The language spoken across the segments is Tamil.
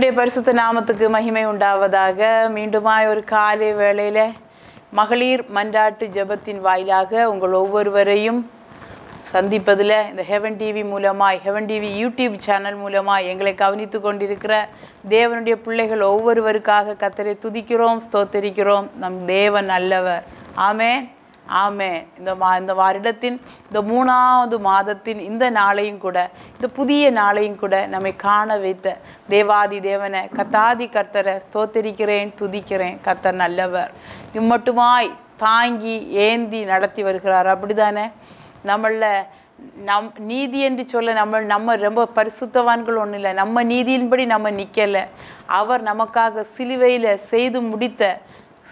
கர்த்தருடைய பரிசுத்த நாமத்துக்கு மகிமை உண்டாவதாக மீண்டுமாய் ஒரு காலை வேளையில் மகளிர் மன்றாட்டு ஜபத்தின் வாயிலாக உங்கள் ஒவ்வொருவரையும் சந்திப்பதில் இந்த ஹெவன் டிவி மூலமாக ஹெவன் டிவி யூடியூப் சேனல் மூலமாக எங்களை கவனித்து கொண்டிருக்கிற தேவனுடைய பிள்ளைகள் ஒவ்வொருவருக்காக கத்தரை துதிக்கிறோம் ஸ்தோத்தரிக்கிறோம் நம் தேவன் நல்லவர் ஆமே ஆமே இந்த மா இந்த வாரிடத்தின் இந்த மூணாவது மாதத்தின் இந்த நாளையும் கூட இந்த புதிய நாளையும் கூட நம்மை காண வைத்த தேவாதி தேவனை கத்தாதி கர்த்தரை ஸ்தோத்தரிக்கிறேன் துதிக்கிறேன் கர்த்தர் நல்லவர் இம்மட்டுமாய் தாங்கி ஏந்தி நடத்தி வருகிறார் அப்படிதானே நம்மள நம் நீதி என்று சொல்ல நம்ம நம்ம ரொம்ப பரிசுத்தவான்கள் ஒன்றும் இல்லை நம்ம நீதியின்படி நம்ம நிற்கலை அவர் நமக்காக சிலுவையில் செய்து முடித்த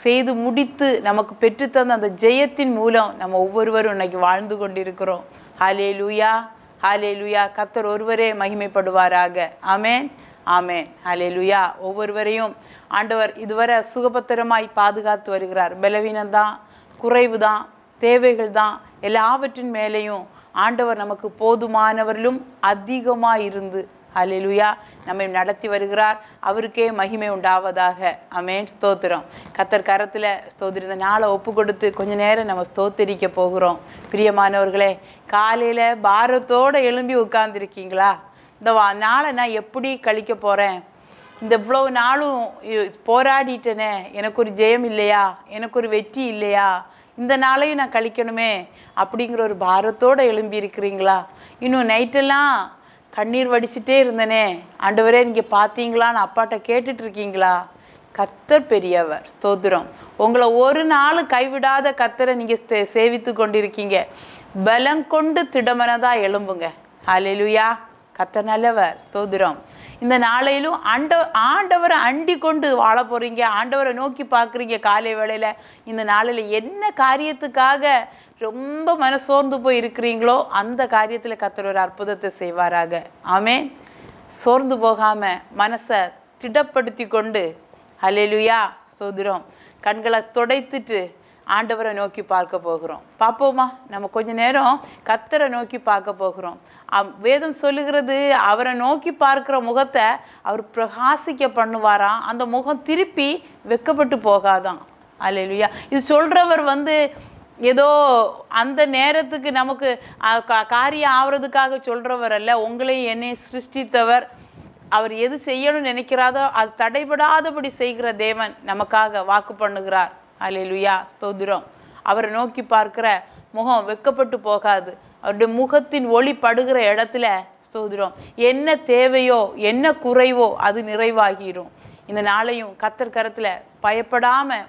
செய்து முடித்து நமக்கு பெற்றுத்தந்த அந்த ஜெயத்தின் மூலம் நம்ம ஒவ்வொருவரும் இன்னைக்கு வாழ்ந்து கொண்டிருக்கிறோம் ஹாலே லூயா ஹாலே லூயா கத்தர் ஒருவரே மகிமைப்படுவாராக ஆமேன் ஆமேன் ஹாலே லூயா ஒவ்வொருவரையும் ஆண்டவர் இதுவரை சுகபத்திரமாய் பாதுகாத்து வருகிறார் பலவீனம் தான் குறைவு தான் தேவைகள் தான் எல்லாவற்றின் மேலேயும் ஆண்டவர் நமக்கு போதுமானவரிலும் அதிகமாக இருந்து ஹலெலுயா நம்மை நடத்தி வருகிறார் அவருக்கே மகிமை உண்டாவதாக அமேன் ஸ்தோத்திரம் கத்தர் கரத்தில் ஸ்தோத்திரம் நாளை ஒப்பு கொடுத்து கொஞ்ச நேரம் நம்ம ஸ்தோத்திரிக்க போகிறோம் பிரியமானவர்களே காலையில் பாரத்தோடு எழும்பி உட்கார்ந்துருக்கீங்களா இந்த வா நாளை நான் எப்படி கழிக்க போகிறேன் இந்த இவ்வளோ நாளும் போராடிட்டேனே எனக்கு ஒரு ஜெயம் இல்லையா எனக்கு ஒரு வெற்றி இல்லையா இந்த நாளையும் நான் கழிக்கணுமே அப்படிங்கிற ஒரு பாரத்தோடு எழும்பி இருக்கிறீங்களா இன்னும் நைட்டெல்லாம் கண்ணீர் வடிச்சிட்டே இருந்தனே ஆண்டவரே நீங்கள் பார்த்தீங்களான்னு அப்பாட்ட இருக்கீங்களா கத்தர் பெரியவர் ஸ்தோத்திரம் உங்களை ஒரு நாள் கைவிடாத கத்தரை நீங்கள் சேவித்து கொண்டிருக்கீங்க பலம் கொண்டு திடமனதாக எழும்புங்க ஹலெலுயா கத்தர் நல்லவர் ஸ்தோதிரம் இந்த நாளையிலும் ஆண்ட ஆண்டவரை அண்டி கொண்டு வாழ போகிறீங்க ஆண்டவரை நோக்கி பார்க்குறீங்க காலை வேளையில் இந்த நாளில் என்ன காரியத்துக்காக ரொம்ப மனசோர்ந்து போய் இருக்கிறீங்களோ அந்த காரியத்தில் கத்தர் ஒரு அற்புதத்தை செய்வாராக ஆமே சோர்ந்து போகாமல் மனசை திடப்படுத்தி கொண்டு அலையிலுயா சோதிரம் கண்களை துடைத்துட்டு ஆண்டவரை நோக்கி பார்க்க போகிறோம் பார்ப்போமா நம்ம கொஞ்ச நேரம் கத்தரை நோக்கி பார்க்க போகிறோம் வேதம் சொல்லுகிறது அவரை நோக்கி பார்க்குற முகத்தை அவர் பிரகாசிக்க பண்ணுவாராம் அந்த முகம் திருப்பி வெக்கப்பட்டு போகாதான் அல்லையா இது சொல்கிறவர் வந்து ஏதோ அந்த நேரத்துக்கு நமக்கு காரியம் ஆகிறதுக்காக சொல்கிறவர் அல்ல உங்களையும் என்னை சிருஷ்டித்தவர் அவர் எது செய்யணும்னு நினைக்கிறாரோ அது தடைபடாதபடி செய்கிற தேவன் நமக்காக வாக்கு பண்ணுகிறார் அலையிலுயா ஸ்தோதிரம் அவரை நோக்கி பார்க்குற முகம் வெக்கப்பட்டு போகாது அவருடைய முகத்தின் ஒளி படுகிற இடத்துல சோதிடும் என்ன தேவையோ என்ன குறைவோ அது நிறைவாகிடும் இந்த நாளையும் கத்தர் கரத்தில் பயப்படாமல்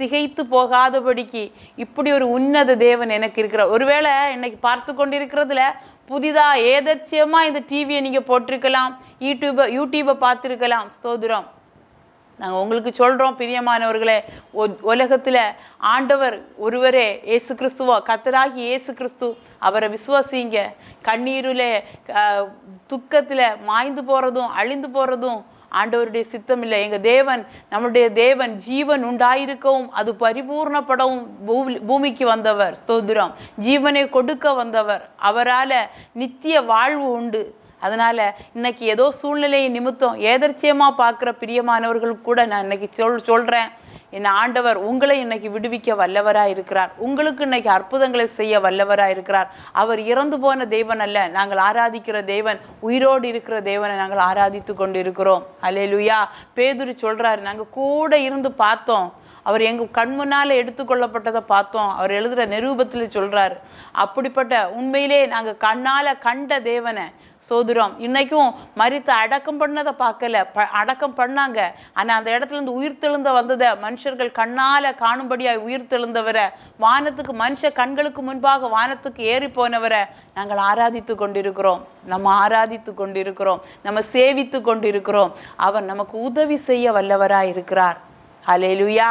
திகைத்து போகாதபடிக்கு இப்படி ஒரு உன்னத தேவன் எனக்கு இருக்கிறார் ஒருவேளை இன்னைக்கு பார்த்து கொண்டிருக்கிறதுல புதிதாக ஏதர்ச்சியமாக இந்த டிவியை நீங்கள் போட்டிருக்கலாம் யூடியூபை யூடியூப்பை பார்த்துருக்கலாம் ஸ்தோதிரம் நாங்கள் உங்களுக்கு சொல்கிறோம் பிரியமானவர்களே உலகத்தில் ஆண்டவர் ஒருவரே ஏசு கிறிஸ்துவோ கத்தராகி ஏசு கிறிஸ்து அவரை விசுவாசிங்க கண்ணீரில் துக்கத்தில் மாய்ந்து போகிறதும் அழிந்து போகிறதும் ஆண்டவருடைய சித்தம் இல்லை எங்கள் தேவன் நம்முடைய தேவன் ஜீவன் உண்டாயிருக்கவும் அது பரிபூர்ணப்படவும் பூமிக்கு வந்தவர் ஸ்தோதிரம் ஜீவனை கொடுக்க வந்தவர் அவரால் நித்திய வாழ்வு உண்டு அதனால் இன்றைக்கி ஏதோ சூழ்நிலையை நிமித்தம் ஏதர்ச்சியமாக பார்க்குற பிரியமானவர்கள் கூட நான் இன்றைக்கி சொல் சொல்கிறேன் என் ஆண்டவர் உங்களை இன்னைக்கு விடுவிக்க வல்லவராக இருக்கிறார் உங்களுக்கு இன்னைக்கு அற்புதங்களை செய்ய வல்லவராக இருக்கிறார் அவர் இறந்து போன தேவன் அல்ல நாங்கள் ஆராதிக்கிற தேவன் உயிரோடு இருக்கிற தேவனை நாங்கள் ஆராதித்து கொண்டு இருக்கிறோம் அலே லுயா பேதுரு சொல்கிறாரு நாங்கள் கூட இருந்து பார்த்தோம் அவர் எங்கள் கண் முன்னால் எடுத்துக்கொள்ளப்பட்டதை பார்த்தோம் அவர் எழுதுகிற நிரூபத்தில் சொல்கிறார் அப்படிப்பட்ட உண்மையிலே நாங்கள் கண்ணால் கண்ட தேவனை சோதுரம் இன்றைக்கும் மறித்து அடக்கம் பண்ணதை பார்க்கல ப அடக்கம் பண்ணாங்க ஆனால் அந்த இடத்துலேருந்து உயிர் தெழுந்த வந்ததை மனுஷர்கள் கண்ணால் காணும்படியாக உயிர் தெழுந்தவரை வானத்துக்கு மனுஷ கண்களுக்கு முன்பாக வானத்துக்கு ஏறி போனவரை நாங்கள் ஆராதித்து கொண்டிருக்கிறோம் நம்ம ஆராதித்து கொண்டிருக்கிறோம் நம்ம சேவித்து கொண்டிருக்கிறோம் அவர் நமக்கு உதவி செய்ய வல்லவராக இருக்கிறார் அலையலுயா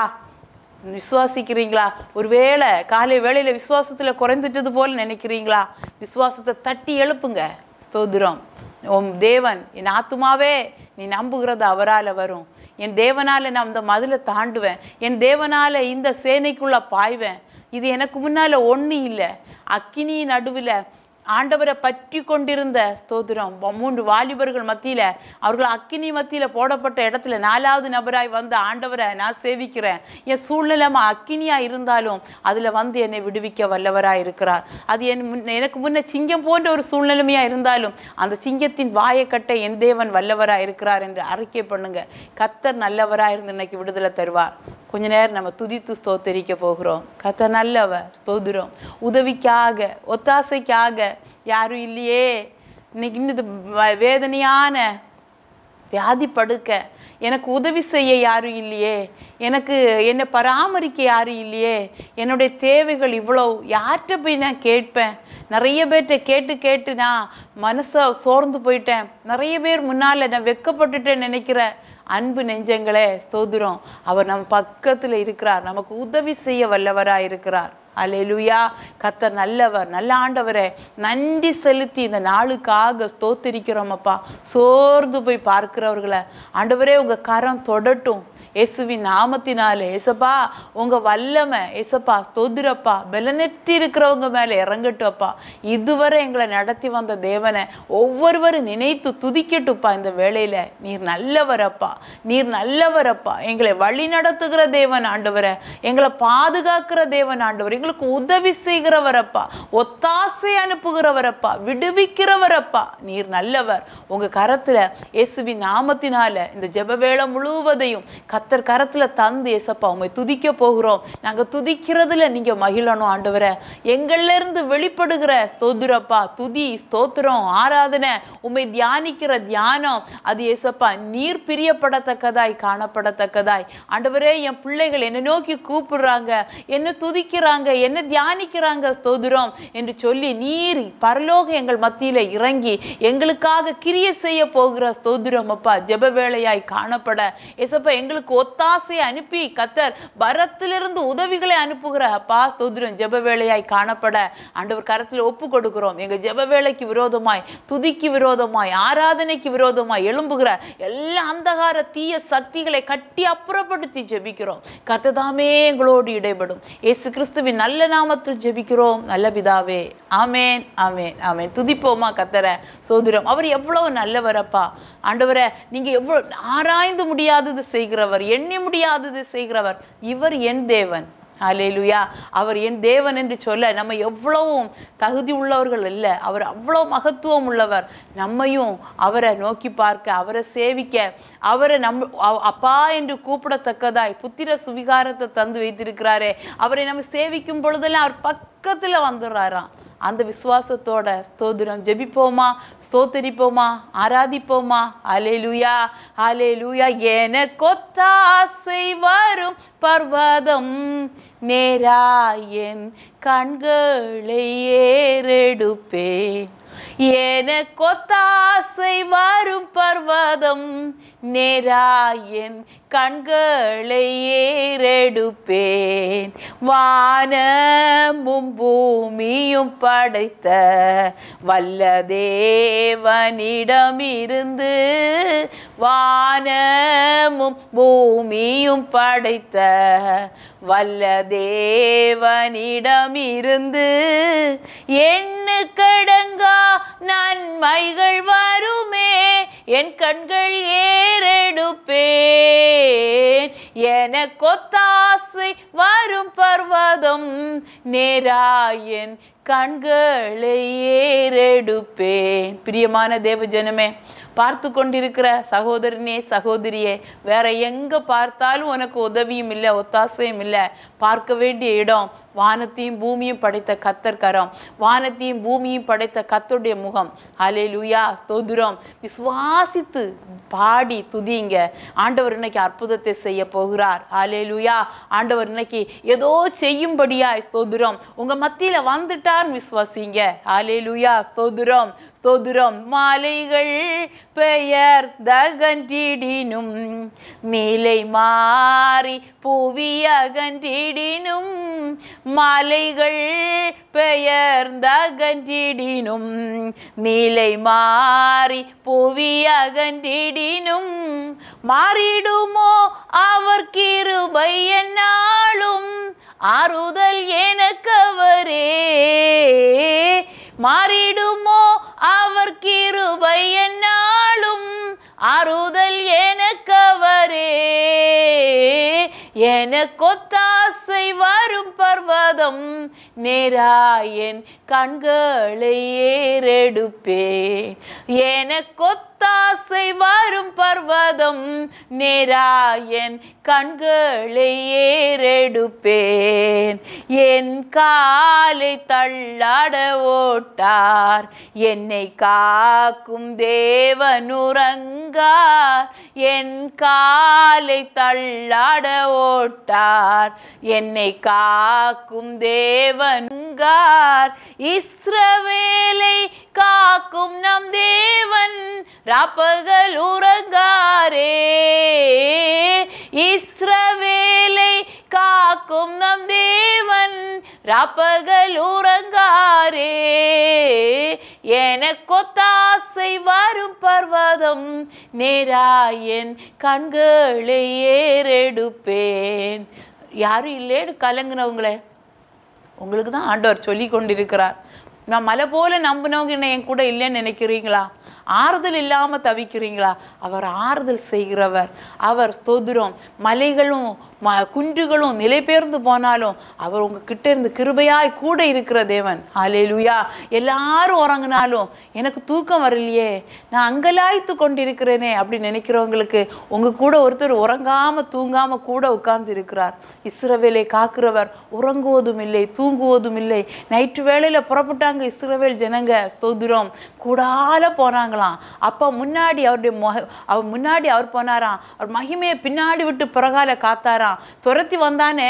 விசுவாசிக்கிறீங்களா ஒருவேளை காலை வேளையில் விசுவாசத்தில் குறைஞ்சிட்டது போல் நினைக்கிறீங்களா விசுவாசத்தை தட்டி எழுப்புங்க ஸ்தோதிரம் ஓம் தேவன் என் ஆத்துமாவே நீ நம்புகிறது அவரால் வரும் என் தேவனால் நான் இந்த மதிலை தாண்டுவேன் என் தேவனால் இந்த சேனைக்குள்ளே பாய்வேன் இது எனக்கு முன்னால் ஒன்று இல்லை அக்கினியின் நடுவில் ஆண்டவரை பற்றி கொண்டிருந்த ஸ்தோத்திரம் மூன்று வாலிபர்கள் மத்தியில் அவர்கள் அக்கினி மத்தியில் போடப்பட்ட இடத்துல நாலாவது நபராய் வந்து ஆண்டவரை நான் சேவிக்கிறேன் என் சூழ்நிலை அக்கினியாக இருந்தாலும் அதில் வந்து என்னை விடுவிக்க வல்லவராக இருக்கிறார் அது என் எனக்கு முன்ன சிங்கம் போன்ற ஒரு சூழ்நிலைமையாக இருந்தாலும் அந்த சிங்கத்தின் வாயை கட்ட என் தேவன் வல்லவராக இருக்கிறார் என்று அறிக்கை பண்ணுங்க கத்தர் நல்லவராக இருந்து இன்னைக்கு விடுதலை தருவார் கொஞ்ச நேரம் நம்ம துதித்து ஸ்தோத்தரிக்க போகிறோம் கத்தர் நல்லவர் ஸ்தோதுரம் உதவிக்காக ஒத்தாசைக்காக யாரும் இல்லையே இன்னைக்கு இன்னும் வேதனையான வியாதி படுக்க எனக்கு உதவி செய்ய யாரும் இல்லையே எனக்கு என்னை பராமரிக்க யாரும் இல்லையே என்னுடைய தேவைகள் இவ்வளோ யார்கிட்ட போய் நான் கேட்பேன் நிறைய பேர்கிட்ட கேட்டு கேட்டு நான் மனசை சோர்ந்து போயிட்டேன் நிறைய பேர் முன்னால் நான் வெக்கப்பட்டுட்டேன்னு நினைக்கிறேன் அன்பு நெஞ்சங்களே ஸ்தோதிரம் அவர் நம் பக்கத்தில் இருக்கிறார் நமக்கு உதவி செய்ய வல்லவராக இருக்கிறார் அலையலுயா கத்த நல்லவர் நல்ல ஆண்டவரே நன்றி செலுத்தி இந்த நாளுக்காக ஸ்தோத்திரிக்கிறோம் அப்பா சோர்ந்து போய் பார்க்கிறவர்களை ஆண்டவரே உங்கள் கரம் தொடட்டும் இயேசுவின் நாமத்தினால ஏசப்பா உங்கள் வல்லமை ஏசப்பா தொதுரப்பா பலனெற்றி இருக்கிறவங்க மேலே இறங்கட்டுப்பா இதுவரை எங்களை நடத்தி வந்த தேவனை ஒவ்வொருவரும் நினைத்து துதிக்கட்டுப்பா இந்த வேலையில் நீர் நல்லவரப்பா நீர் நல்லவரப்பா எங்களை வழி நடத்துகிற தேவன் ஆண்டவரை எங்களை பாதுகாக்கிற தேவன் ஆண்டவர் எங்களுக்கு உதவி செய்கிறவரப்பா ஒத்தாசை அனுப்புகிறவரப்பா விடுவிக்கிறவரப்பா நீர் நல்லவர் உங்கள் கரத்தில் இயேசுவின் நாமத்தினால இந்த ஜபவேளை முழுவதையும் கத்தர் கரத்தில் தந்து ஏசப்பா உண்மை துதிக்க போகிறோம் நாங்கள் துதிக்கிறதுல நீங்கள் மகிழணும் ஆண்டவரை எங்கள்லேருந்து வெளிப்படுகிற ஸ்தோதுரப்பா துதி ஸ்தோத்திரம் ஆராதனை உண்மை தியானிக்கிற தியானம் அது ஏசப்பா நீர் பிரியப்படத்தக்கதாய் காணப்படத்தக்கதாய் ஆண்டவரே என் பிள்ளைகள் என்னை நோக்கி கூப்பிடுறாங்க என்ன துதிக்கிறாங்க என்ன தியானிக்கிறாங்க ஸ்தோதுரம் என்று சொல்லி நீர் பரலோக எங்கள் மத்தியில் இறங்கி எங்களுக்காக கிரிய செய்ய போகிற ஸ்தோதிரம் அப்பா ஜெப வேலையாய் காணப்பட எசப்பா எங்களுக்கு அவர்களுக்கு ஒத்தாசை அனுப்பி கத்தர் பரத்திலிருந்து உதவிகளை அனுப்புகிற அப்பா ஸ்தோத்திரம் ஜெப வேலையாய் காணப்பட ஆண்டவர் கரத்தில் ஒப்பு கொடுக்கிறோம் எங்கள் ஜெப வேலைக்கு விரோதமாய் துதிக்கு விரோதமாய் ஆராதனைக்கு விரோதமாய் எழும்புகிற எல்லா அந்தகார தீய சக்திகளை கட்டி அப்புறப்படுத்தி ஜெபிக்கிறோம் கத்ததாமே எங்களோடு இடைபடும் ஏசு கிறிஸ்துவின் நல்ல நாமத்தில் ஜெபிக்கிறோம் நல்ல பிதாவே ஆமேன் ஆமேன் ஆமேன் துதிப்போமா கத்தர சோதிரம் அவர் எவ்வளவு நல்லவரப்பா ஆண்டவரை நீங்கள் எவ்வளோ ஆராய்ந்து முடியாதது செய்கிறவர் செய்கிறவர் எண்ணி முடியாதது செய்கிறவர் இவர் என் தேவன் அலேலுயா அவர் என் தேவன் என்று சொல்ல நம்ம எவ்வளவும் தகுதி உள்ளவர்கள் இல்லை அவர் அவ்வளோ மகத்துவம் உள்ளவர் நம்மையும் அவரை நோக்கி பார்க்க அவரை சேவிக்க அவரை நம் அப்பா என்று கூப்பிடத்தக்கதாய் புத்திர சுவிகாரத்தை தந்து வைத்திருக்கிறாரே அவரை நம்ம சேவிக்கும் பொழுதெல்லாம் அவர் பக்கத்தில் வந்துடுறாராம் அந்த விசுவாசத்தோட ஸ்தோதிரம் ஜெபிப்போமா ஸ்தோத்தரிப்போமா ஆராதிப்போமா அலேலுயா அலேலுயா அலே என கொத்தாசை வரும் பர்வதம் நேராயன் கண்களை ஏறெடுப்பேன் எனக்கொத்தாசை வரும் பர்வதம் நேராயன் கண்களை ஏறெடுப்பேன் வானமும் பூமியும் படைத்த வல்ல தேவனிடமிருந்து வானமும் பூமியும் படைத்த வல்ல தேவனிடமிருந்து எண்ணு கடங்கா நன்மைகள் வருமே என் கண்கள் ஏறெடுப்பேன் கொத்தாசை வரும் பர்வதம் நேராயன் கண்களை ஏறெடுப்பேன் பிரியமான தேவ ஜனமே பார்த்து கொண்டிருக்கிற சகோதரனே சகோதரியே வேற எங்க பார்த்தாலும் உனக்கு உதவியும் இல்லை ஒத்தாசையும் இல்லை பார்க்க வேண்டிய இடம் வானத்தையும் பூமியும் படைத்த கத்தர் கரம் வானத்தையும் பூமியும் படைத்த கத்தருடைய முகம் அலே லுயா தொதுரம் விசுவாசித்து பாடி துதிங்க ஆண்டவர் இன்னைக்கு அற்புதத்தை செய்ய போகிறார் அலே லுயா ஆண்டவர் இன்னைக்கு ஏதோ செய்யும்படியா ஸ்தோதுரம் உங்க மத்தியில வந்துட்டார் விசுவாசிங்க அலே லுயா ஸ்தோதுரம் ஸ்தோதுரம் மாலைகள் பெயர் தகன்றிடினும் நிலை மாறி புவி அகன்றிடினும் மலைகள் பெயர்ந்தகன்றிடினும் நிலை மாறி புவி அகன்றிடினும் மாறிடுமோ அவர் கிருபை என்னாலும் ஆறுதல் எனக்கவரே மாறிடுமோ அவர் கிருபை என்னாலும் ஆறுதல் எனக்கவரே கொத்தாசை வரும் பர்வதம் நேராயன் கண்களை ஏறெடுப்பே என கொத்தாசை பர்வதம் நேராயன் கண்களை ஏறெடுப்பேன் என் காலை தள்ளாட ஓட்டார் என்னை காக்கும் தேவனுறங்கார் என் காலை தள்ளாட ஓட்டார் என்னை காக்கும் தேவனுங்கார் இஸ்ரவேலை காக்கும் நம் தேவன் ராப்பகல் உறங்காரே இஸ்ரவேலை காக்கும் நம் தேவன் ராப்பகல் உறங்காரே கொத்தாசை வரும் பர்வதம் நேராயன் கண்களை ஏறெடுப்பேன் யாரும் இல்லேடு கலங்குனவங்களே உங்களுக்கு தான் ஆண்டவர் சொல்லி கொண்டிருக்கிறார் நான் மலை போல நம்பினவங்க என்ன என் கூட இல்லைன்னு நினைக்கிறீங்களா ஆறுதல் இல்லாமல் தவிக்கிறீங்களா அவர் ஆறுதல் செய்கிறவர் அவர் ஸ்தோதிரம் மலைகளும் ம குன்றுகளும் நிலை பெயர்ந்து போனாலும் அவர் உங்ககிட்ட இருந்து கிருபையாய் கூட இருக்கிற தேவன் அலேலுயா எல்லாரும் உறங்கினாலும் எனக்கு தூக்கம் வரலையே நான் அங்கலாய்த்து கொண்டிருக்கிறேனே அப்படின்னு நினைக்கிறவங்களுக்கு உங்கள் கூட ஒருத்தர் உறங்காமல் தூங்காமல் கூட உட்கார்ந்து இருக்கிறார் இஸ்ரவேலை காக்கிறவர் உறங்குவதும் இல்லை தூங்குவதும் இல்லை நைட்டு வேலையில் புறப்பட்டாங்க ஜனங்க இஸ்ரவேல் ஜனங்க ஸ்தோதிரம் கூடால போகிறாங்களாம் அப்போ முன்னாடி அவருடைய மொ அவர் முன்னாடி அவர் போனாராம் அவர் மகிமையை பின்னாடி விட்டு பிறகால காத்தாராம் துரத்தி வந்தானே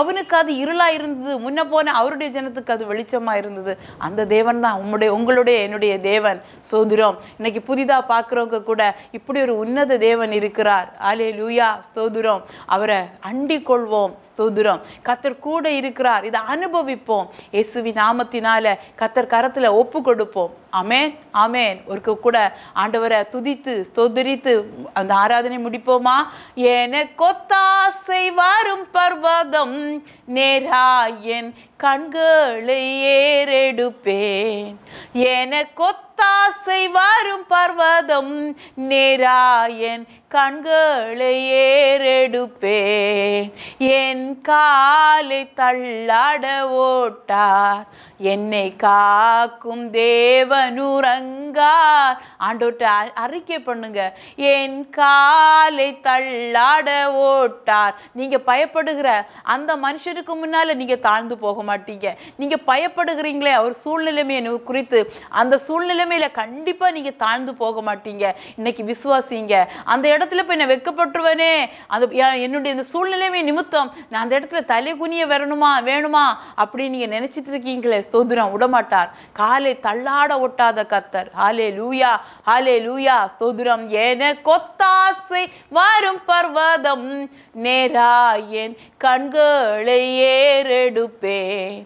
அவனுக்கு அது இருளாக இருந்தது முன்ன போன அவருடைய ஜனத்துக்கு அது வெளிச்சமாக இருந்தது அந்த தேவன் தான் உங்களுடைய உங்களுடைய என்னுடைய தேவன் சோதுரம் இன்னைக்கு புதிதாக பார்க்குறவங்க கூட இப்படி ஒரு உன்னத தேவன் இருக்கிறார் ஆலே லூயா ஸ்தோதுரம் அவரை அண்டி கொள்வோம் ஸ்தோதுரம் கத்தர் கூட இருக்கிறார் இதை அனுபவிப்போம் இயேசுவி நாமத்தினால கத்தர் கத்தர் கரத்தில் ஒப்பு கொடுப்போம் அமேன் அமேன் ஒரு கூட ஆண்டவரை துதித்து ஸ்தோதரித்து அந்த ஆராதனை முடிப்போமா கொத்தாசை வரும் பர்வதம் என் கண்களை ஏறெடுப்பேன் கொத்தாசை வரும் பர்வதம் என் கண்களை ஏறெடுப்பேன் என் காலை தள்ளாட ஓட்டார் என்னை காக்கும் தேவனுறங்கார் ஆண்டோட்ட அறிக்கை பண்ணுங்க என் காலை தள்ளாட ஓட்டார் நீங்கள் பயப்படுகிற அந்த மனுஷனுக்கு முன்னால் நீங்கள் தாழ்ந்து போக மாட்டீங்க நீங்கள் பயப்படுகிறீங்களே அவர் சூழ்நிலைமையை குறித்து அந்த சூழ்நிலைமையில் கண்டிப்பாக நீங்கள் தாழ்ந்து போக மாட்டீங்க இன்னைக்கு விசுவாசிங்க அந்த இடத்துல போய் நான் வெக்கப்பட்டுருவனே அது என்னுடைய இந்த சூழ்நிலையுமே நிமித்தம் நான் அந்த இடத்துல தலை குனிய வரணுமா வேணுமா அப்படின்னு நீங்கள் நினச்சிட்டு இருக்கீங்களே ஸ்தோத்திரம் விடமாட்டார் காலை தள்ளாட ஒட்டாத கத்தர் ஹாலே லூயா ஹாலே லூயா ஸ்தோதிரம் என கொத்தாசை வரும் பர்வதம் நேராயன் கண்களை ஏறெடுப்பேன்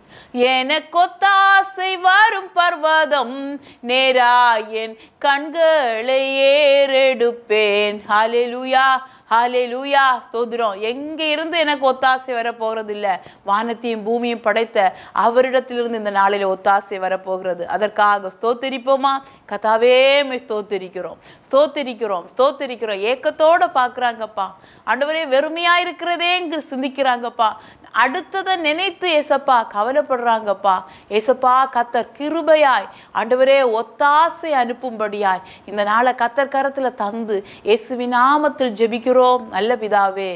என கொத்தாசை வரும் பர்வதம் நேராயன் கண்களை ஏறெடுப்பேன் ஹாலேலூயா லூயா ஹாலே லூயா ஸ்தோதிரம் எங்கே இருந்து எனக்கு ஒத்தாசை வரப்போகிறது இல்லை வானத்தையும் பூமியும் படைத்த அவரிடத்திலிருந்து இந்த நாளில் ஒத்தாசை வரப்போகிறது அதற்காக ஸ்தோத்தரிப்போமா கதாவே ஸ்தோத்தரிக்கிறோம் ஸ்தோத்தரிக்கிறோம் ஸ்தோத்தரிக்கிறோம் ஏக்கத்தோடு பார்க்குறாங்கப்பா ஆண்டவரே வெறுமையாக இருக்கிறதேங்கிற சிந்திக்கிறாங்கப்பா அடுத்ததை நினைத்து ஏசப்பா கவலைப்படுறாங்கப்பா ஏசப்பா கத்தர் கிருபையாய் ஆண்டவரே ஒத்தாசை அனுப்பும்படியாய் இந்த நாளை கத்தர் கரத்தில் தந்து இயேசுவி நாமத்தில் ஜெபிக்கிறோம் நல்ல பிதாவே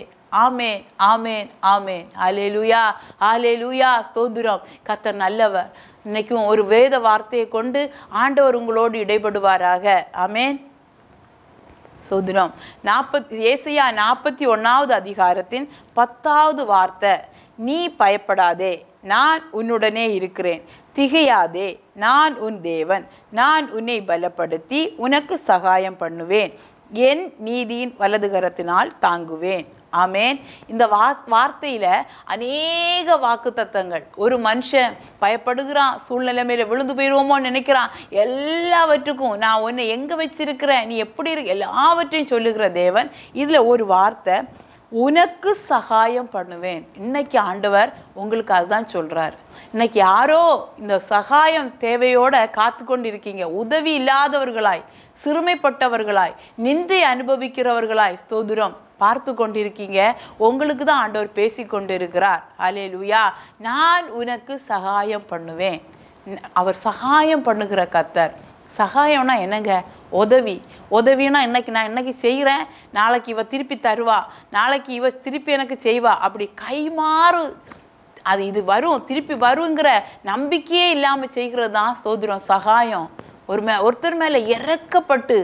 ஆமேன் ஆமேன் ஆமேன் ஆலே லூயா ஆலே லூயா ஸ்தோதிரம் கத்தர் நல்லவர் இன்னைக்கும் ஒரு வேத வார்த்தையை கொண்டு ஆண்டவர் உங்களோடு இடைபடுவாராக ஆமேன் சோதுரம் நாற்பத்தி ஏசையா நாற்பத்தி ஒன்றாவது அதிகாரத்தின் பத்தாவது வார்த்தை நீ பயப்படாதே நான் உன்னுடனே இருக்கிறேன் திகையாதே நான் உன் தேவன் நான் உன்னை பலப்படுத்தி உனக்கு சகாயம் பண்ணுவேன் என் நீதியின் வலதுகரத்தினால் தாங்குவேன் ஆமேன் இந்த வா வார்த்தையில் அநேக வாக்கு தத்தங்கள் ஒரு மனுஷன் பயப்படுகிறான் சூழ்நிலைமையில் விழுந்து போயிடுவோமோன்னு நினைக்கிறான் எல்லாவற்றுக்கும் நான் உன்னை எங்கே வச்சிருக்கிறேன் நீ எப்படி இரு எல்லாவற்றையும் சொல்லுகிற தேவன் இதில் ஒரு வார்த்தை உனக்கு சகாயம் பண்ணுவேன் இன்னைக்கு ஆண்டவர் உங்களுக்கு அதுதான் சொல்கிறார் இன்னைக்கு யாரோ இந்த சகாயம் தேவையோட காத்து கொண்டு இருக்கீங்க உதவி இல்லாதவர்களாய் சிறுமைப்பட்டவர்களாய் நிந்தை அனுபவிக்கிறவர்களாய் ஸ்தோதிரம் பார்த்து கொண்டிருக்கீங்க உங்களுக்கு தான் ஆண்டவர் பேசி கொண்டு இருக்கிறார் அலே லூயா நான் உனக்கு சகாயம் பண்ணுவேன் அவர் சகாயம் பண்ணுகிற கத்தர் சகாயம்னா என்னங்க உதவி உதவினா இன்றைக்கி நான் இன்றைக்கி செய்கிறேன் நாளைக்கு இவ திருப்பி தருவா நாளைக்கு இவ திருப்பி எனக்கு செய்வா அப்படி கைமாறு அது இது வரும் திருப்பி வருங்கிற நம்பிக்கையே இல்லாமல் செய்கிறது தான் சோதரம் சகாயம் ஒரு மே ஒருத்தர் மேலே இறக்கப்பட்டு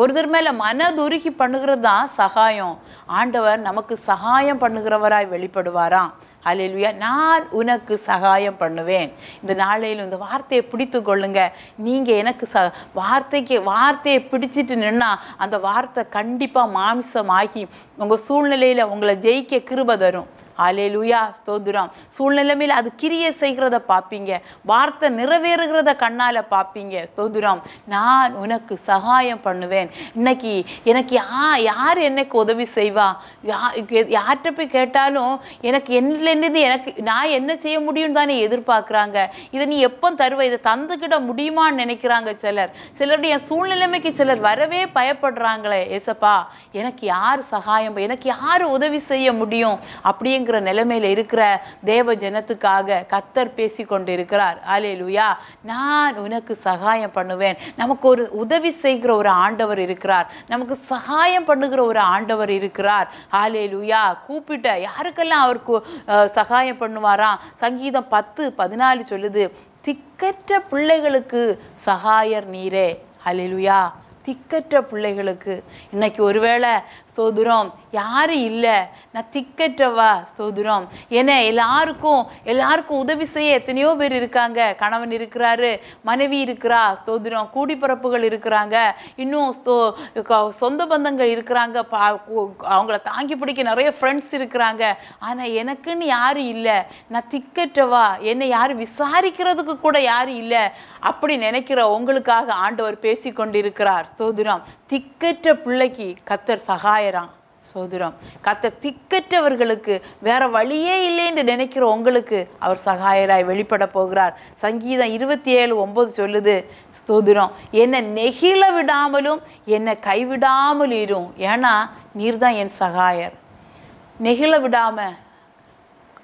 ஒருத்தர் மேலே மனதுருகி பண்ணுகிறது தான் சகாயம் ஆண்டவர் நமக்கு சகாயம் பண்ணுகிறவராய் வெளிப்படுவாராம் அலையிலுயா நான் உனக்கு சகாயம் பண்ணுவேன் இந்த நாளையில் இந்த வார்த்தையை பிடித்து கொள்ளுங்க நீங்கள் எனக்கு ச வார்த்தைக்கு வார்த்தையை பிடிச்சிட்டு நின்னால் அந்த வார்த்தை கண்டிப்பாக மாம்சமாகி உங்கள் சூழ்நிலையில் உங்களை ஜெயிக்க கிருப தரும் அலேலுயா ஸ்தோதுராம் சூழ்நிலைமையில் அது கிரிய செய்கிறத பார்ப்பீங்க வார்த்தை நிறைவேறுகிறத கண்ணால் பார்ப்பீங்க ஸ்தோதுராம் நான் உனக்கு சகாயம் பண்ணுவேன் இன்னைக்கு எனக்கு யா யார் என்னைக்கு உதவி செய்வா யா யார்கிட்ட போய் கேட்டாலும் எனக்கு என்னது எனக்கு நான் என்ன செய்ய முடியும் தானே எதிர்பார்க்குறாங்க இதை நீ எப்போ தருவ இதை தந்துக்கிட முடியுமான்னு நினைக்கிறாங்க சிலர் சிலருடைய சூழ்நிலைமைக்கு சிலர் வரவே பயப்படுறாங்களே ஏசப்பா எனக்கு யார் சகாயம் எனக்கு யார் உதவி செய்ய முடியும் அப்படியே இல்லைங்கிற நிலைமையில் இருக்கிற தேவ ஜனத்துக்காக கத்தர் பேசி கொண்டு இருக்கிறார் அலே லுயா நான் உனக்கு சகாயம் பண்ணுவேன் நமக்கு ஒரு உதவி செய்கிற ஒரு ஆண்டவர் இருக்கிறார் நமக்கு சகாயம் பண்ணுகிற ஒரு ஆண்டவர் இருக்கிறார் ஆலே லுயா கூப்பிட்ட யாருக்கெல்லாம் அவர் சகாயம் பண்ணுவாராம் சங்கீதம் பத்து பதினாலு சொல்லுது திக்கற்ற பிள்ளைகளுக்கு சகாயர் நீரே அலிலுயா திக்கற்ற பிள்ளைகளுக்கு இன்னைக்கு ஒருவேளை சோதுரம் யாரும் இல்லை நான் திக்கற்றவா சோதுரம் ஏன்னா எல்லாருக்கும் எல்லாருக்கும் உதவி செய்ய எத்தனையோ பேர் இருக்காங்க கணவன் இருக்கிறாரு மனைவி இருக்கிறா சோதுரம் கூடிப்பிறப்புகள் இருக்கிறாங்க இன்னும் ஸ்தோ சொந்த பந்தங்கள் இருக்கிறாங்க அவங்கள தாங்கி பிடிக்க நிறைய ஃப்ரெண்ட்ஸ் இருக்கிறாங்க ஆனால் எனக்குன்னு யாரும் இல்லை நான் திக்கற்றவா என்னை யாரும் விசாரிக்கிறதுக்கு கூட யாரும் இல்லை அப்படி நினைக்கிற உங்களுக்காக ஆண்டவர் பேசி கொண்டிருக்கிறார் சோதுரம் திக்கற்ற பிள்ளைக்கு கத்தர் சகாயம் ஆயிரம் சோதரம் கத்த திக்கற்றவர்களுக்கு வேற வழியே இல்லை என்று நினைக்கிற உங்களுக்கு அவர் சகாயராய் வெளிப்பட போகிறார் சங்கீதம் இருபத்தி ஏழு ஒன்பது சொல்லுது ஸ்தோதிரம் என்னை நெகிழ விடாமலும் என்னை கைவிடாமல் இரும் ஏன்னா நீர் தான் என் சகாயர் நெகிழ விடாம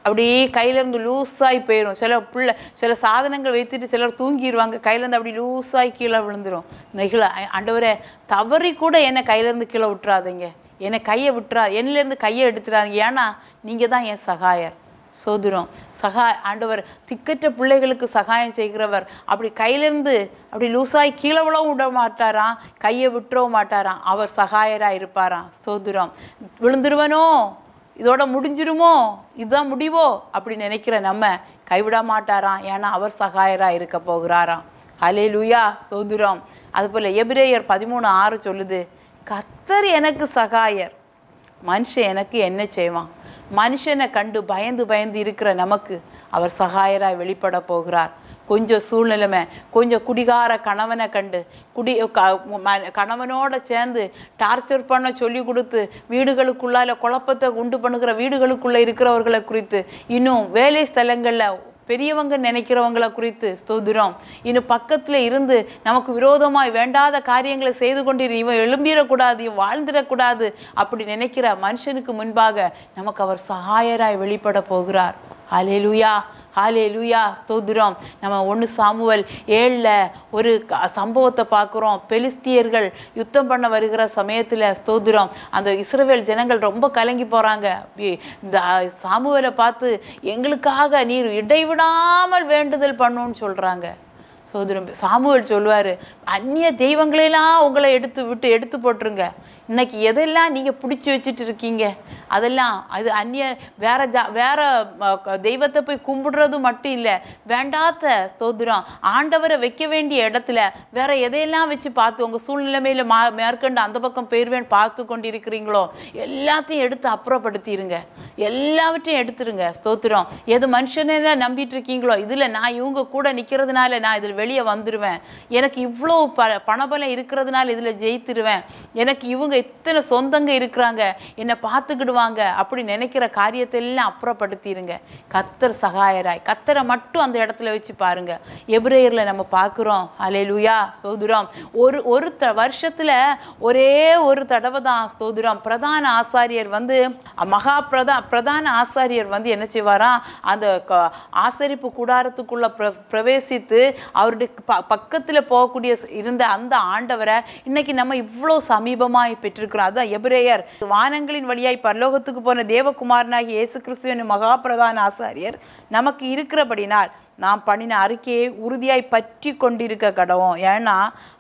அப்படியே கையிலேருந்து லூஸாகி போயிடும் சில பிள்ளை சில சாதனங்கள் வைத்துட்டு சிலர் தூங்கிடுவாங்க கையிலேருந்து அப்படி லூஸாகி கீழே விழுந்துடும் நெகிழ அண்டவரை தவறி கூட என்னை கையிலேருந்து கீழே விட்டுறாதீங்க என்னை கையை விட்டுறா என்னிலேருந்து கையை எடுத்துடாங்க ஏன்னா நீங்கள் தான் என் சகாயர் சோதுரம் சகா ஆண்டவர் திக்கற்ற பிள்ளைகளுக்கு சகாயம் செய்கிறவர் அப்படி கையிலேருந்து அப்படி லூஸாகி கீழே விழவும் விட மாட்டாராம் கையை விட்டுறவும் மாட்டாராம் அவர் சகாயராக இருப்பாராம் சோதுரம் விழுந்துருவனோ இதோட முடிஞ்சிருமோ இதுதான் முடிவோ அப்படி நினைக்கிற நம்ம கைவிட மாட்டாராம் ஏன்னா அவர் சகாயராக இருக்க போகிறாராம் அலே லூயா சோதுரம் அதுபோல் எபிரேயர் பதிமூணு ஆறு சொல்லுது கத்தர் எனக்கு சகாயர் மனுஷன் எனக்கு என்ன செய்வான் மனுஷனை கண்டு பயந்து பயந்து இருக்கிற நமக்கு அவர் சகாயராக வெளிப்பட போகிறார் கொஞ்சம் சூழ்நிலைமை கொஞ்சம் குடிகார கணவனை கண்டு குடி கணவனோட சேர்ந்து டார்ச்சர் பண்ண சொல்லி கொடுத்து வீடுகளுக்குள்ளால குழப்பத்தை உண்டு பண்ணுகிற வீடுகளுக்குள்ளே இருக்கிறவர்களை குறித்து இன்னும் வேலை ஸ்தலங்களில் பெரியவங்க நினைக்கிறவங்களை குறித்து ஸ்தோதிரம் இன்னும் பக்கத்தில் இருந்து நமக்கு விரோதமாய் வேண்டாத காரியங்களை செய்து கொண்டு இவன் எழும்பிடக்கூடாது இவன் வாழ்ந்துடக்கூடாது அப்படி நினைக்கிற மனுஷனுக்கு முன்பாக நமக்கு அவர் சகாயராய் வெளிப்பட போகிறார் அலேலுயா ஹாலே லூயா ஸ்தோதிரம் நம்ம ஒன்று சாமுவல் ஏழில் ஒரு சம்பவத்தை பார்க்குறோம் பெலிஸ்தியர்கள் யுத்தம் பண்ண வருகிற சமயத்தில் ஸ்தோதிரம் அந்த இஸ்ரேல் ஜனங்கள் ரொம்ப கலங்கி போகிறாங்க இந்த சாமுவலை பார்த்து எங்களுக்காக நீர் இடைவிடாமல் வேண்டுதல் பண்ணுன்னு சொல்கிறாங்க சோதரம் சாமுவல் சொல்லுவார் அந்நிய தெய்வங்களெல்லாம் உங்களை எடுத்து விட்டு எடுத்து போட்டுருங்க இன்றைக்கி எதெல்லாம் நீங்கள் பிடிச்சி வச்சுட்டு இருக்கீங்க அதெல்லாம் அது அந்நிய வேற ஜா வேற தெய்வத்தை போய் கும்பிடுறது மட்டும் இல்லை வேண்டாத சோதரம் ஆண்டவரை வைக்க வேண்டிய இடத்துல வேற எதையெல்லாம் வச்சு பார்த்து உங்கள் சூழ்நிலைமையில் மா மேற்கொண்டு அந்த பக்கம் போயிடுவேன் பார்த்து கொண்டு இருக்கிறீங்களோ எல்லாத்தையும் எடுத்து அப்புறப்படுத்திடுங்க எல்லாவற்றையும் எடுத்துருங்க ஸ்தோத்திரம் எது மனுஷனே நம்பிட்டு இருக்கீங்களோ இதில் நான் இவங்க கூட நிற்கிறதுனால நான் இதில் வெளியே வந்துடுவேன் எனக்கு இவ்வளோ ப பணபலம் இருக்கிறதுனால இதில் ஜெயித்துருவேன் எனக்கு இவங்க இத்தனை சொந்தங்க இருக்கிறாங்க என்னை பார்த்துக்கிடுவாங்க அப்படி நினைக்கிற காரியத்தை எல்லாம் அப்புறப்படுத்திடுங்க கத்தர் சகாயராய் கத்தரை மட்டும் அந்த இடத்துல வச்சு பாருங்க எப்ரேயரில் நம்ம பார்க்குறோம் அலே லுயா சோதுரம் ஒரு ஒரு த வருஷத்தில் ஒரே ஒரு தடவை தான் சோதுரம் பிரதான ஆசாரியர் வந்து மகா பிரதா பிரதான ஆசாரியர் வந்து என்ன செய்வாராம் அந்த ஆசரிப்பு கூடாரத்துக்குள்ளே பிர பிரவேசித்து அவர் அவருடைய ப பக்கத்தில் போகக்கூடிய இருந்த அந்த ஆண்டவரை இன்னைக்கு நம்ம இவ்வளோ சமீபமாக பெற்றிருக்கிறோம் அதுதான் எபிரேயர் வானங்களின் வழியாய் பரலோகத்துக்கு போன தேவகுமாரனாகி இயேசு கிறிஸ்துவன் மகாபிரதான ஆசாரியர் நமக்கு இருக்கிறபடினால் நாம் பண்ணின அறிக்கையை உறுதியாய் பற்றி கொண்டிருக்க கடவும் ஏன்னா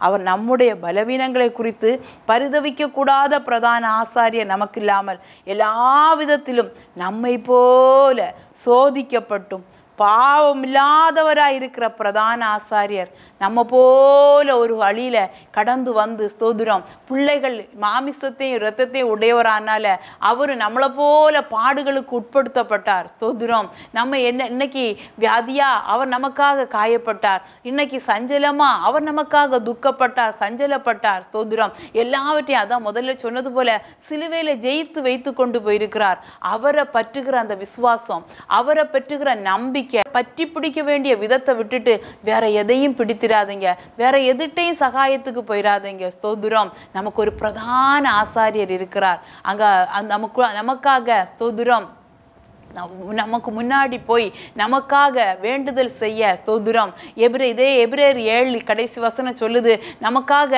அவர் நம்முடைய பலவீனங்களை குறித்து பரிதவிக்கக்கூடாத பிரதான ஆசாரியர் நமக்கு இல்லாமல் எல்லா விதத்திலும் நம்மை போல சோதிக்கப்பட்டும் பாவம் இல்லாதவராக இருக்கிற பிரதான ஆசாரியர் நம்ம போல ஒரு வழியில் கடந்து வந்து ஸ்தோதுரம் பிள்ளைகள் மாமிசத்தையும் இரத்தத்தையும் உடையவரானால அவர் நம்மளை போல பாடுகளுக்கு உட்படுத்தப்பட்டார் ஸ்தோதுரம் நம்ம என்ன இன்னைக்கு வியாதியா அவர் நமக்காக காயப்பட்டார் இன்னைக்கு சஞ்சலமா அவர் நமக்காக துக்கப்பட்டார் சஞ்சலப்பட்டார் ஸ்தோதுரம் எல்லாவற்றையும் அதான் முதல்ல சொன்னது போல சிலுவையில் ஜெயித்து வைத்து கொண்டு போயிருக்கிறார் அவரை பற்றுகிற அந்த விசுவாசம் அவரை பற்றுகிற நம்பிக்கை பிடிக்க பற்றி பிடிக்க வேண்டிய விதத்தை விட்டுட்டு வேற எதையும் பிடித்திராதீங்க வேற எதுட்டையும் சகாயத்துக்கு போயிடாதீங்க ஸ்தோதுரம் நமக்கு ஒரு பிரதான ஆசாரியர் இருக்கிறார் அங்க நமக்கு நமக்காக ஸ்தோதுரம் நமக்கு முன்னாடி போய் நமக்காக வேண்டுதல் செய்ய ஸ்தோதுரம் எப்ரே இதே எப்ரேர் ஏழு கடைசி வசனம் சொல்லுது நமக்காக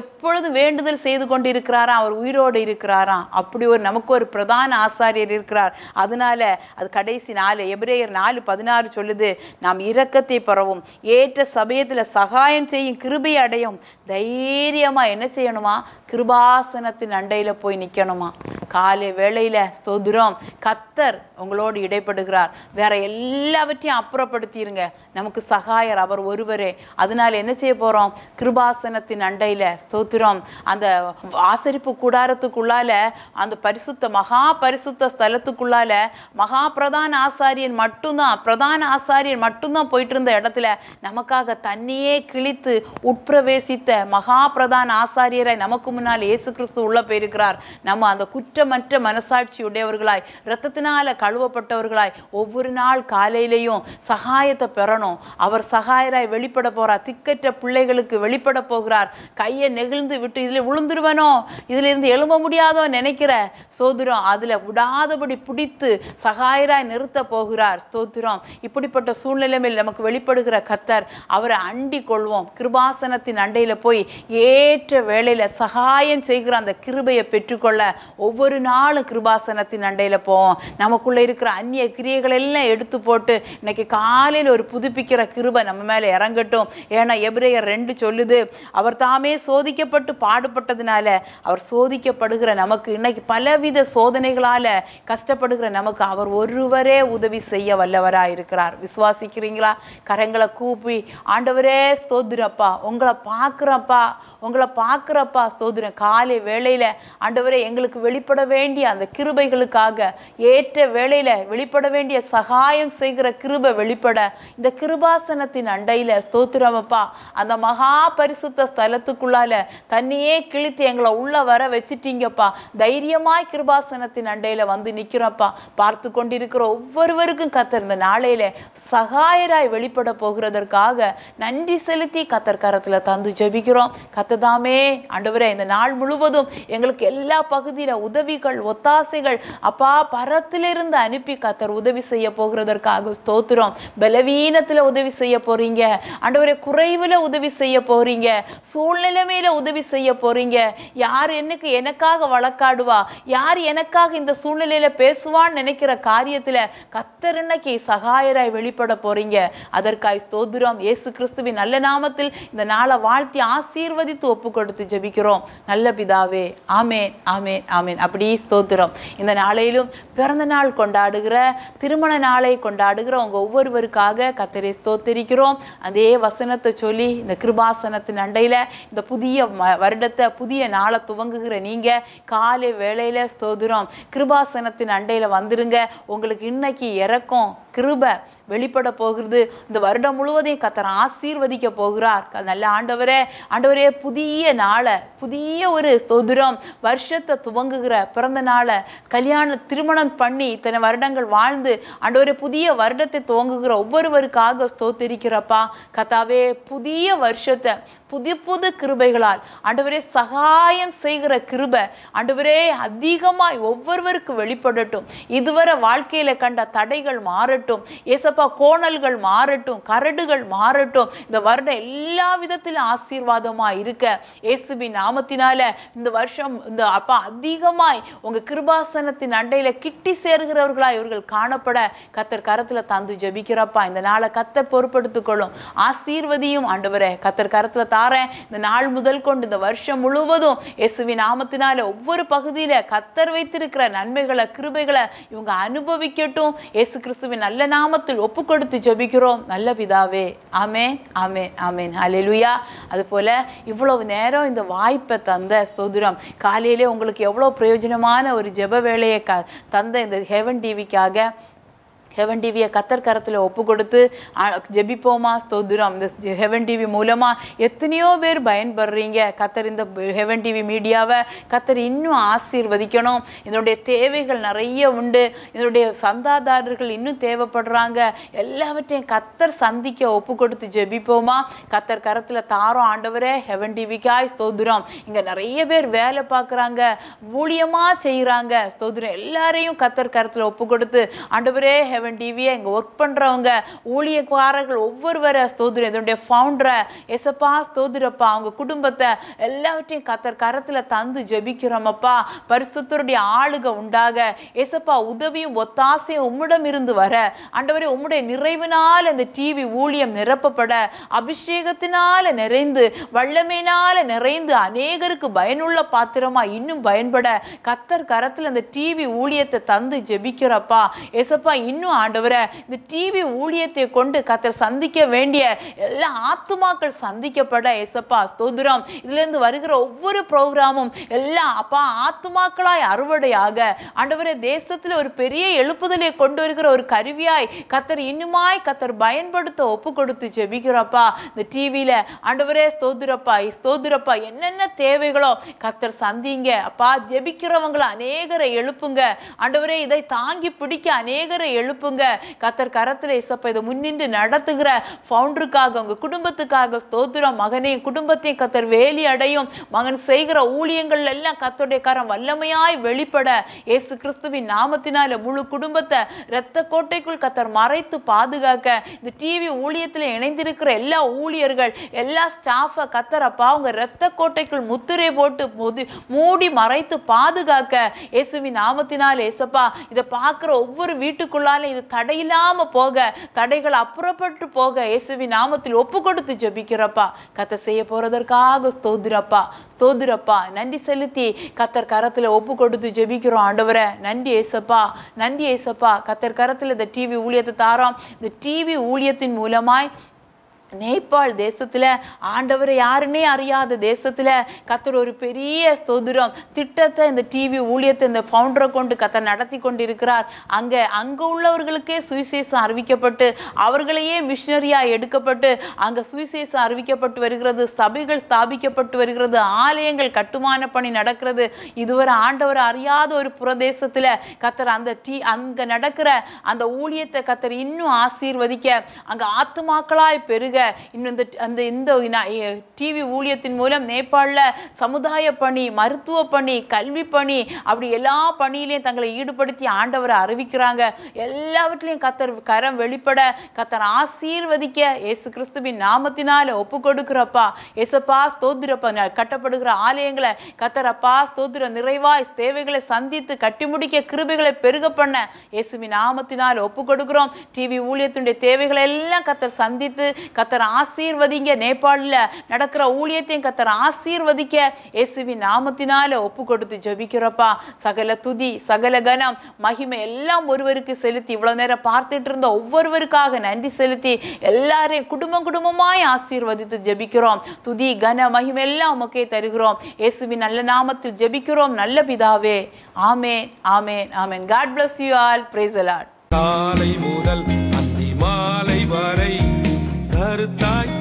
எப்பொழுதும் வேண்டுதல் செய்து கொண்டு இருக்கிறாரா அவர் உயிரோடு இருக்கிறாராம் அப்படி ஒரு நமக்கு ஒரு பிரதான ஆசாரியர் இருக்கிறார் அதனால அது கடைசி நாலு எப்ரேயர் நாலு பதினாறு சொல்லுது நாம் இரக்கத்தை பரவும் ஏற்ற சமயத்தில் சகாயம் செய்யும் கிருபை அடையும் தைரியமாக என்ன செய்யணுமா கிருபாசனத்தின் அண்டையில் போய் நிற்கணுமா காலை வேளையில் ஸ்தோதிரம் கத்தர் உங்களோடு இடைப்படுகிறார் வேற எல்லாவற்றையும் அப்புறப்படுத்திடுங்க நமக்கு சகாயர் அவர் ஒருவரே அதனால் என்ன செய்ய போகிறோம் கிருபாசனத்தின் அண்டையில் ஸ்தோத்திரம் அந்த ஆசரிப்பு கூடாரத்துக்குள்ளால அந்த பரிசுத்த மகா பரிசுத்த ஸ்தலத்துக்குள்ளால மகா பிரதான ஆசாரியன் மட்டும்தான் பிரதான ஆசாரியன் மட்டும்தான் போயிட்டு இருந்த இடத்துல நமக்காக தண்ணியே கிழித்து உட்பிரவேசித்த மகா பிரதான ஆசாரியரை நமக்கு முன்னால் இயேசு கிறிஸ்து உள்ள போயிருக்கிறார் நம்ம அந்த குற்ற குற்றமற்ற மனசாட்சி உடையவர்களாய் இரத்தத்தினால கழுவப்பட்டவர்களாய் ஒவ்வொரு நாள் காலையிலையும் சகாயத்தை பெறணும் அவர் சகாயராய் வெளிப்பட போகிறார் திக்கற்ற பிள்ளைகளுக்கு வெளிப்பட போகிறார் கையை நெகிழ்ந்து விட்டு இதில் விழுந்துருவனோ இருந்து எழும்ப முடியாதோ நினைக்கிற சோதுரம் அதில் விடாதபடி பிடித்து சகாயராய் நிறுத்த போகிறார் ஸ்தோத்திரம் இப்படிப்பட்ட சூழ்நிலைமையில் நமக்கு வெளிப்படுகிற கத்தர் அவரை அண்டி கொள்வோம் கிருபாசனத்தின் அண்டையில் போய் ஏற்ற வேளையில் சகாயம் செய்கிற அந்த கிருபையை பெற்றுக்கொள்ள ஒவ்வொரு ஒரு நாள் கிருபாசனத்தின் அண்டையில் போவோம் நமக்குள்ளே இருக்கிற அந்நிய கிரியைகள் எல்லாம் எடுத்து போட்டு இன்னைக்கு காலையில் ஒரு புதுப்பிக்கிற கிருபை நம்ம மேலே இறங்கட்டும் ஏன்னா எபிரேயர் ரெண்டு சொல்லுது அவர் தாமே சோதிக்கப்பட்டு பாடுபட்டதுனால அவர் சோதிக்கப்படுகிற நமக்கு இன்னைக்கு பலவித சோதனைகளால் கஷ்டப்படுகிற நமக்கு அவர் ஒருவரே உதவி செய்ய வல்லவராக இருக்கிறார் விசுவாசிக்கிறீங்களா கரங்களை கூப்பி ஆண்டவரே ஸ்தோதிரப்பா உங்களை பார்க்குறப்பா உங்களை பார்க்குறப்பா ஸ்தோதிரம் காலை வேளையில் ஆண்டவரே எங்களுக்கு வெளிப்பட வெளிப்பட வேண்டிய அந்த கிருபைகளுக்காக ஏற்ற வேளையில் வெளிப்பட வேண்டிய சகாயம் செய்கிற கிருபை வெளிப்பட இந்த கிருபாசனத்தின் அண்டையில் ஸ்தோத்திரமப்பா அந்த மகா பரிசுத்த ஸ்தலத்துக்குள்ளால தண்ணியே கிழித்து எங்களை உள்ளே வர வச்சுட்டீங்கப்பா தைரியமாய் கிருபாசனத்தின் அண்டையில் வந்து நிற்கிறப்பா பார்த்து கொண்டிருக்கிற ஒவ்வொருவருக்கும் கத்தர் இந்த நாளையில் சகாயராய் வெளிப்பட போகிறதற்காக நன்றி செலுத்தி கத்தர் கரத்தில் தந்து ஜெபிக்கிறோம் கத்ததாமே ஆண்டவரே இந்த நாள் முழுவதும் எங்களுக்கு எல்லா பகுதியில் உதவி உதவிகள் ஒத்தாசைகள் அப்பா பரத்திலிருந்து அனுப்பி கத்தர் உதவி செய்ய போகிறதற்காக ஸ்தோத்திரம் பலவீனத்தில் உதவி செய்ய போறீங்க அண்டவரை குறைவில் உதவி செய்ய போறீங்க சூழ்நிலைமையில உதவி செய்ய போறீங்க யார் எனக்கு எனக்காக வழக்காடுவா யார் எனக்காக இந்த சூழ்நிலையில பேசுவான்னு நினைக்கிற காரியத்தில் கத்தர் இன்னைக்கு சகாயராய் வெளிப்பட போறீங்க அதற்காய் ஸ்தோத்திரம் இயேசு கிறிஸ்துவின் நல்ல நாமத்தில் இந்த நாளை வாழ்த்தி ஆசீர்வதித்து ஒப்பு கொடுத்து ஜெபிக்கிறோம் நல்ல பிதாவே ஆமேன் ஆமேன் ஆமேன் அப்படி அப்படி ஸ்தோத்திரம் இந்த நாளையிலும் பிறந்த நாள் கொண்டாடுகிற திருமண நாளை கொண்டாடுகிற உங்கள் ஒவ்வொருவருக்காக கத்தரை ஸ்தோத்தரிக்கிறோம் அதே வசனத்தை சொல்லி இந்த கிருபாசனத்தின் அண்டையில் இந்த புதிய வருடத்தை புதிய நாளை துவங்குகிற நீங்கள் காலை வேளையில் ஸ்தோதிரம் கிருபாசனத்தின் அண்டையில் வந்துருங்க உங்களுக்கு இன்னைக்கு இறக்கும் கிருப வெளிப்பட போகிறது இந்த வருடம் முழுவதையும் கத்தர் ஆசீர்வதிக்க போகிறார் நல்ல ஆண்டவரே ஆண்டவரே புதிய நாளை புதிய ஒரு ஸ்தோதிரம் வருஷத்தை துவங்குகிற பிறந்த நாளை கல்யாண திருமணம் பண்ணி இத்தனை வருடங்கள் வாழ்ந்து அண்டவரே புதிய வருடத்தை துவங்குகிற ஒவ்வொருவருக்காக ஸ்தோத்திருக்கிறப்பா கத்தாவே புதிய வருஷத்தை புது புது கிருபைகளால் ஆண்டவரே சகாயம் செய்கிற கிருபை ஆண்டவரே அதிகமாய் ஒவ்வொருவருக்கு வெளிப்படட்டும் இதுவரை வாழ்க்கையில் கண்ட தடைகள் மாறட்டும் ஏசப்பா கோணல்கள் மாறட்டும் கரடுகள் மாறட்டும் இந்த வருடம் எல்லா விதத்திலும் ஆசீர்வாதமாக இருக்க இயேசுபி நாமத்தினால இந்த வருஷம் இந்த அப்பா அதிகமாய் உங்கள் கிருபாசனத்தின் அண்டையில் கிட்டி சேர்கிறவர்களாய் இவர்கள் காணப்பட கத்தர் கரத்துல தந்து ஜபிக்கிறப்பா இந்த நாளை கத்தர் பொறுப்படுத்திக்கொள்ளும் ஆசீர்வதியும் ஆண்டவரே கத்தர் கரத்துல தா தாரேன் இந்த நாள் முதல் கொண்டு இந்த வருஷம் முழுவதும் இயேசுவி நாமத்தினால ஒவ்வொரு பகுதியில் கத்தர் வைத்திருக்கிற நன்மைகளை கிருபைகளை இவங்க அனுபவிக்கட்டும் இயேசு கிறிஸ்துவின் நல்ல நாமத்தில் ஒப்பு கொடுத்து ஜபிக்கிறோம் நல்ல பிதாவே ஆமே ஆமேன் அலெலுயா அது போல இவ்வளவு நேரம் இந்த வாய்ப்பை தந்த ஸ்தோதிரம் காலையிலே உங்களுக்கு எவ்வளோ பிரயோஜனமான ஒரு ஜெப வேலையை க தந்த இந்த ஹெவன் டிவிக்காக ஹெவன் டிவியை கத்தர் கரத்தில் ஒப்பு கொடுத்து ஜெபிப்போமா ஸ்தோதிரம் இந்த ஹெவன் டிவி மூலமாக எத்தனையோ பேர் பயன்படுறீங்க கத்தர் இந்த ஹெவன் டிவி மீடியாவை கத்தர் இன்னும் ஆசீர்வதிக்கணும் இதனுடைய தேவைகள் நிறைய உண்டு இதனுடைய சந்தாதாரர்கள் இன்னும் தேவைப்படுறாங்க எல்லாவற்றையும் கத்தர் சந்திக்க ஒப்பு கொடுத்து ஜெபிப்போமா கத்தர் கரத்தில் தாரம் ஆண்டவரே ஹெவன் டிவிக்காய் ஸ்தோதிரம் இங்கே நிறைய பேர் வேலை பார்க்குறாங்க ஊழியமாக செய்கிறாங்க ஸ்தோதிரம் எல்லாரையும் கத்தர் கரத்தில் ஒப்பு கொடுத்து ஆண்டவரே ஹெவன் செவன் டிவியை இங்கே ஒர்க் பண்ணுறவங்க ஊழியக்காரர்கள் ஒவ்வொருவரை ஸ்தோதிரம் இதனுடைய ஃபவுண்டரை எசப்பா ஸ்தோதிரப்பா அவங்க குடும்பத்தை எல்லாவற்றையும் கத்தர் கரத்தில் தந்து ஜெபிக்கிறோமப்பா பரிசுத்தருடைய ஆளுக உண்டாக எசப்பா உதவியும் ஒத்தாசையும் உம்முடம் இருந்து வர அண்டவரை உம்முடைய நிறைவினால் அந்த டிவி ஊழியம் நிரப்பப்பட அபிஷேகத்தினால நிறைந்து வல்லமையினால் நிறைந்து அநேகருக்கு பயனுள்ள பாத்திரமா இன்னும் பயன்பட கத்தர் கரத்தில் அந்த டிவி ஊழியத்தை தந்து ஜெபிக்கிறப்பா எசப்பா இன்னும் இன்னும் ஆண்டவரை இந்த டிவி ஊழியத்தை கொண்டு கத்தர் சந்திக்க வேண்டிய எல்லா ஆத்துமாக்கள் சந்திக்கப்பட எசப்பா ஸ்தோதிரம் இதுலேருந்து வருகிற ஒவ்வொரு ப்ரோக்ராமும் எல்லாம் அப்பா ஆத்துமாக்களாய் அறுவடையாக ஆண்டவரை தேசத்தில் ஒரு பெரிய எழுப்புதலை கொண்டு வருகிற ஒரு கருவியாய் கத்தர் இன்னுமாய் கத்தர் பயன்படுத்த ஒப்பு கொடுத்து ஜெபிக்கிறப்பா இந்த டிவியில் ஆண்டவரே ஸ்தோதிரப்பா ஸ்தோதிரப்பா என்னென்ன தேவைகளோ கத்தர் சந்திங்க அப்பா ஜெபிக்கிறவங்களை அநேகரை எழுப்புங்க ஆண்டவரே இதை தாங்கி பிடிக்க அநேகரை எழுப்பு அனுப்புங்க கத்தர் கரத்தில் இசப்ப இதை முன்னின்று நடத்துகிற ஃபவுண்டருக்காக உங்க குடும்பத்துக்காக ஸ்தோத்திரம் மகனையும் குடும்பத்தையும் கத்தர் வேலி அடையும் மகன் செய்கிற ஊழியங்கள் எல்லாம் கத்தருடைய கரம் வல்லமையாய் வெளிப்பட இயேசு கிறிஸ்துவின் நாமத்தினால முழு குடும்பத்தை இரத்த கோட்டைக்குள் கத்தர் மறைத்து பாதுகாக்க இந்த டிவி ஊழியத்தில் இணைந்திருக்கிற எல்லா ஊழியர்கள் எல்லா ஸ்டாஃபை கத்தரப்பா அவங்க இரத்த கோட்டைக்குள் முத்திரை போட்டு மூடி மறைத்து பாதுகாக்க இயேசுவின் நாமத்தினால் இயேசப்பா இதை பார்க்குற ஒவ்வொரு வீட்டுக்குள்ளால இது தடையில்லாம போக தடைகள் அப்புறப்பட்டு போக இயேசுவி நாமத்தில் ஒப்பு கொடுத்து ஜபிக்கிறப்பா கத்தை செய்ய போறதற்காக ஸ்தோதிரப்பா ஸ்தோதிரப்பா நன்றி செலுத்தி கத்தர் கரத்தில் ஒப்பு கொடுத்து ஜபிக்கிறோம் ஆண்டவரை நன்றி ஏசப்பா நன்றி ஏசப்பா கத்தர் கரத்தில் இந்த டிவி ஊழியத்தை தாரோம் இந்த டிவி ஊழியத்தின் மூலமாய் நேபாள் தேசத்தில் ஆண்டவரை யாருன்னே அறியாத தேசத்தில் கத்தர் ஒரு பெரிய சொதுரம் திட்டத்தை இந்த டிவி ஊழியத்தை இந்த ஃபவுண்டரை கொண்டு கத்தர் நடத்தி கொண்டு இருக்கிறார் அங்கே அங்கே உள்ளவர்களுக்கே சுவிசேஷம் அறிவிக்கப்பட்டு அவர்களையே மிஷினரியாக எடுக்கப்பட்டு அங்கே சுவிசேஷம் அறிவிக்கப்பட்டு வருகிறது சபைகள் ஸ்தாபிக்கப்பட்டு வருகிறது ஆலயங்கள் கட்டுமான பணி நடக்கிறது இதுவரை ஆண்டவர் அறியாத ஒரு பிரதேசத்தில் கத்தர் அந்த டி அங்கே நடக்கிற அந்த ஊழியத்தை கத்தர் இன்னும் ஆசீர்வதிக்க அங்கே ஆத்துமாக்களாய் பெருக இன்னும் அந்த இந்த டிவி ஊழியத்தின் மூலம் நேபாளில் சமுதாய பணி மருத்துவ பணி கல்வி பணி அப்படி எல்லா பணியிலையும் தங்களை ஈடுபடுத்தி ஆண்டவரை அறிவிக்கிறாங்க எல்லாவற்றிலையும் கத்தர் கரம் வெளிப்பட கத்தர் ஆசீர்வதிக்க இயேசு கிறிஸ்துவின் நாமத்தினால ஒப்பு கொடுக்குறப்பா ஏசப்பா ஸ்தோத்திரப்பா கட்டப்படுகிற ஆலயங்களை கத்தரப்பா ஸ்தோத்திர நிறைவாய் தேவைகளை சந்தித்து கட்டி முடிக்க கிருபைகளை பெருக பண்ண இயேசுவின் நாமத்தினால் ஒப்பு கொடுக்குறோம் டிவி ஊழியத்தினுடைய தேவைகளை எல்லாம் கத்தர் சந்தித்து கத்த கத்தர் ஆசீர்வதிங்க நேபாளில் நடக்கிற ஊழியத்தையும் கத்தர் ஆசீர்வதிக்க இயேசுவி நாமத்தினால ஒப்பு கொடுத்து ஜபிக்கிறப்பா சகல துதி சகல கனம் மகிமை எல்லாம் ஒருவருக்கு செலுத்தி இவ்வளோ நேரம் பார்த்துட்டு இருந்த ஒவ்வொருவருக்காக நன்றி செலுத்தி எல்லாரையும் குடும்பம் குடும்பமாய் ஆசீர்வதித்து ஜபிக்கிறோம் துதி கன மகிமை எல்லாம் உமக்கே தருகிறோம் இயேசுவி நல்ல நாமத்தில் ஜபிக்கிறோம் நல்ல பிதாவே ஆமேன் ஆமேன் ஆமேன் God bless you all praise a lot காலை முதல் அந்தி மாலை வரை tartar